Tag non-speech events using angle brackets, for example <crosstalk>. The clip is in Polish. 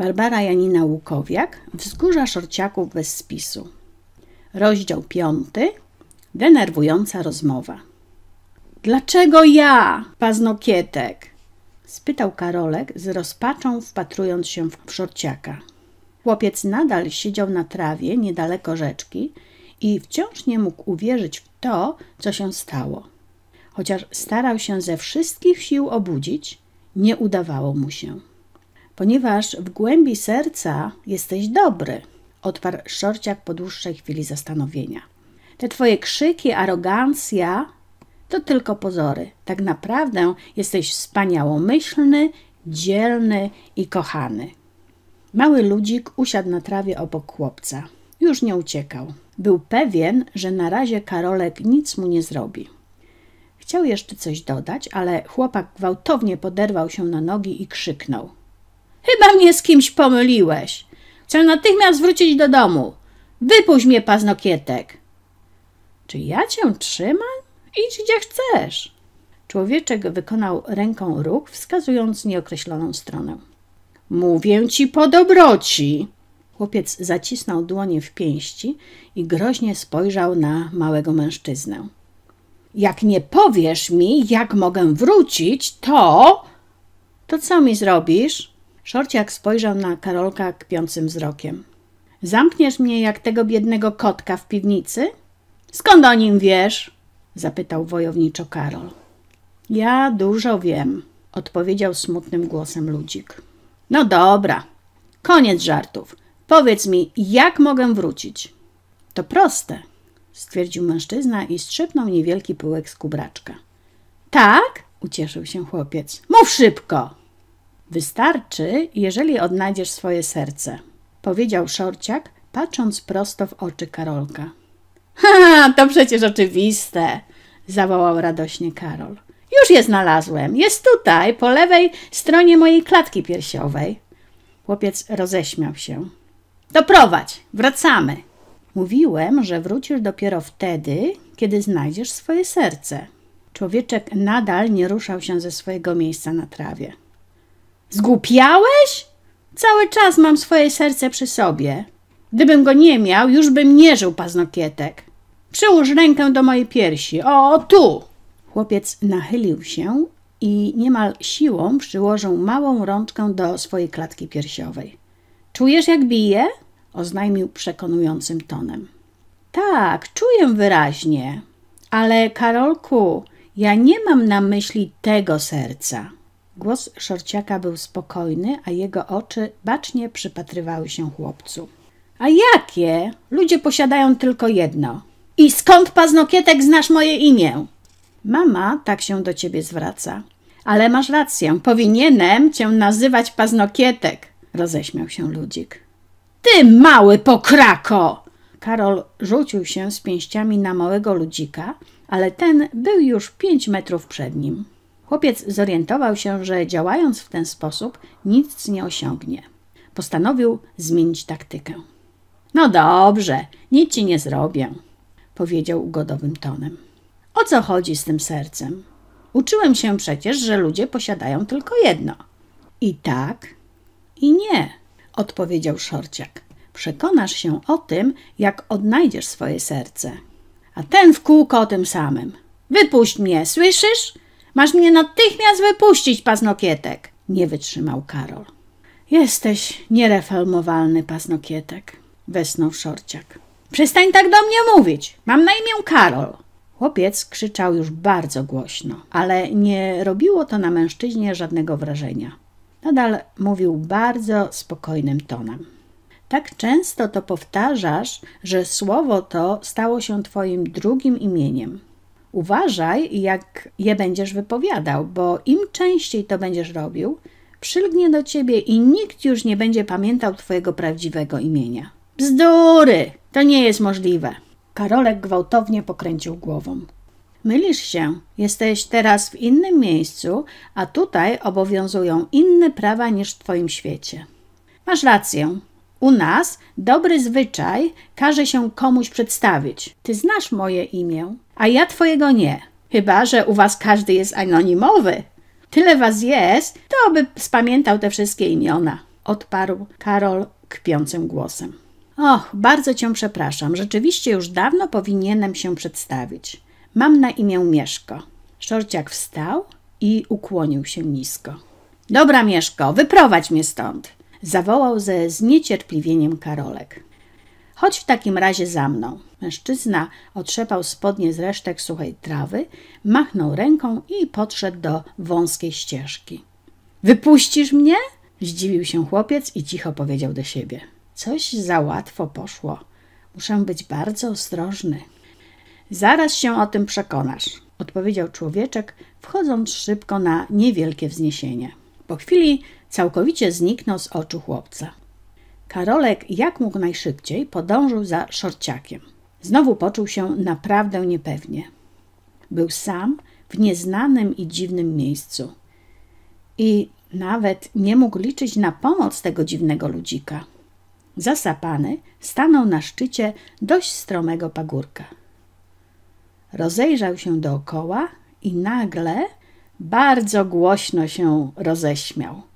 Barbara Janina Łukowiak, Wzgórza Szorciaków bez spisu. Rozdział 5. Denerwująca rozmowa. Dlaczego ja, paznokietek? spytał Karolek z rozpaczą, wpatrując się w szorciaka. Chłopiec nadal siedział na trawie niedaleko rzeczki i wciąż nie mógł uwierzyć w to, co się stało. Chociaż starał się ze wszystkich sił obudzić, nie udawało mu się. Ponieważ w głębi serca jesteś dobry, odparł Szorciak po dłuższej chwili zastanowienia. Te twoje krzyki, arogancja to tylko pozory. Tak naprawdę jesteś wspaniałomyślny, dzielny i kochany. Mały ludzik usiadł na trawie obok chłopca. Już nie uciekał. Był pewien, że na razie Karolek nic mu nie zrobi. Chciał jeszcze coś dodać, ale chłopak gwałtownie poderwał się na nogi i krzyknął. Chyba mnie z kimś pomyliłeś. Chcę natychmiast wrócić do domu. Wypuść mnie, paznokietek. Czy ja cię trzymam? Idź gdzie chcesz. Człowieczek wykonał ręką ruch, wskazując nieokreśloną stronę. Mówię ci po dobroci. Chłopiec zacisnął dłonie w pięści i groźnie spojrzał na małego mężczyznę. Jak nie powiesz mi, jak mogę wrócić, to. To co mi zrobisz? Szorciak spojrzał na Karolka kpiącym wzrokiem. Zamkniesz mnie jak tego biednego kotka w piwnicy? Skąd o nim wiesz? zapytał wojowniczo Karol. Ja dużo wiem, odpowiedział smutnym głosem ludzik. No dobra, koniec żartów. Powiedz mi, jak mogę wrócić? To proste, stwierdził mężczyzna i strzepnął niewielki pyłek z kubraczka. Tak? ucieszył się chłopiec. Mów szybko! Wystarczy, jeżeli odnajdziesz swoje serce, powiedział Szorciak, patrząc prosto w oczy Karolka. <laughs> Ha, to przecież oczywiste, zawołał radośnie Karol. Już je znalazłem, jest tutaj, po lewej stronie mojej klatki piersiowej. Chłopiec roześmiał się. Doprowadź, wracamy. Mówiłem, że wrócisz dopiero wtedy, kiedy znajdziesz swoje serce. Człowieczek nadal nie ruszał się ze swojego miejsca na trawie. Zgłupiałeś? Cały czas mam swoje serce przy sobie. Gdybym go nie miał, już bym nie żył paznokietek. Przyłóż rękę do mojej piersi. O, tu! Chłopiec nachylił się i niemal siłą przyłożył małą rączkę do swojej klatki piersiowej. Czujesz, jak bije? oznajmił przekonującym tonem. Tak, czuję wyraźnie. Ale Karolku, ja nie mam na myśli tego serca. Głos szorciaka był spokojny, a jego oczy bacznie przypatrywały się chłopcu. A jakie? Ludzie posiadają tylko jedno. I skąd paznokietek znasz moje imię? Mama tak się do ciebie zwraca. Ale masz rację, powinienem cię nazywać paznokietek, roześmiał się ludzik. Ty mały pokrako! Karol rzucił się z pięściami na małego ludzika, ale ten był już pięć metrów przed nim. Chłopiec zorientował się, że działając w ten sposób nic nie osiągnie. Postanowił zmienić taktykę. No dobrze, nic ci nie zrobię, powiedział ugodowym tonem. O co chodzi z tym sercem? Uczyłem się przecież, że ludzie posiadają tylko jedno. I tak, i nie, odpowiedział szorciak. Przekonasz się o tym, jak odnajdziesz swoje serce. A ten w kółko o tym samym. Wypuść mnie, słyszysz? Masz mnie natychmiast wypuścić, paznokietek! Nie wytrzymał Karol. Jesteś niereformowalny paznokietek, wesnął Szorciak. Przestań tak do mnie mówić! Mam na imię Karol! Chłopiec krzyczał już bardzo głośno, ale nie robiło to na mężczyźnie żadnego wrażenia. Nadal mówił bardzo spokojnym tonem. Tak często to powtarzasz, że słowo to stało się twoim drugim imieniem. Uważaj, jak je będziesz wypowiadał, bo im częściej to będziesz robił, przylgnie do ciebie i nikt już nie będzie pamiętał twojego prawdziwego imienia. Bzdury! To nie jest możliwe. Karolek gwałtownie pokręcił głową. Mylisz się, jesteś teraz w innym miejscu, a tutaj obowiązują inne prawa niż w Twoim świecie. Masz rację, u nas dobry zwyczaj każe się komuś przedstawić. Ty znasz moje imię, a ja twojego nie. Chyba, że u was każdy jest anonimowy. Tyle was jest, to by spamiętał te wszystkie imiona, odparł Karol kpiącym głosem. Och, bardzo cię przepraszam, rzeczywiście już dawno powinienem się przedstawić. Mam na imię Mieszko. Szorciak wstał i ukłonił się nisko. Dobra, Mieszko, wyprowadź mnie stąd zawołał ze zniecierpliwieniem Karolek. Chodź w takim razie za mną. Mężczyzna otrzepał spodnie z resztek suchej trawy, machnął ręką i podszedł do wąskiej ścieżki. Wypuścisz mnie? Zdziwił się chłopiec i cicho powiedział do siebie. Coś za łatwo poszło. Muszę być bardzo ostrożny. Zaraz się o tym przekonasz, odpowiedział człowieczek, wchodząc szybko na niewielkie wzniesienie. Po chwili całkowicie zniknął z oczu chłopca. Karolek jak mógł najszybciej podążył za szorciakiem. Znowu poczuł się naprawdę niepewnie. Był sam w nieznanym i dziwnym miejscu. I nawet nie mógł liczyć na pomoc tego dziwnego ludzika. Zasapany stanął na szczycie dość stromego pagórka. Rozejrzał się dookoła i nagle bardzo głośno się roześmiał.